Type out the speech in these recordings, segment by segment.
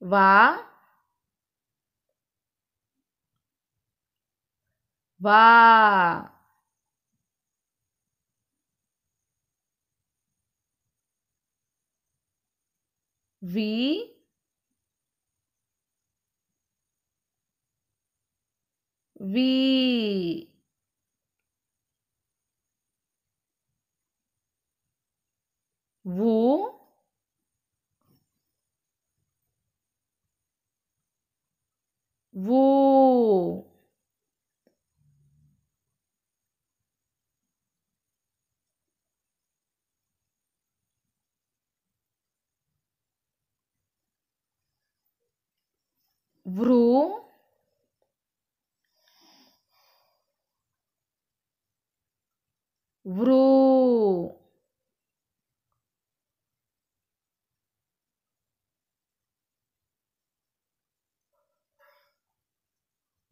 vá vá vi vi vu Vou. Vroom. Vroom.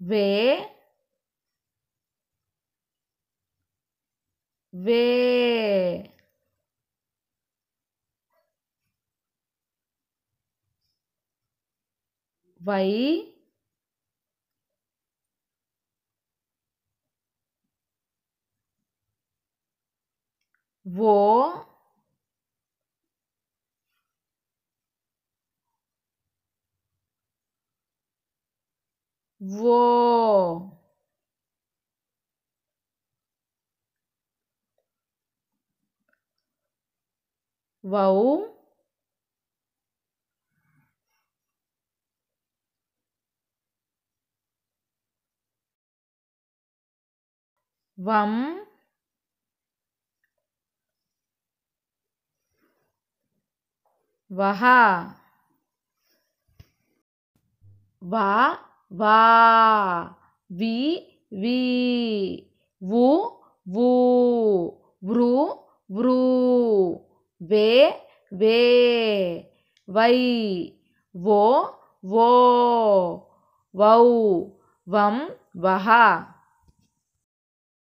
वे वे वै वो वो wow वम वहा वा वा वी वी वो वो व्रो व्रो वे वे वै वो वो वौ वं वः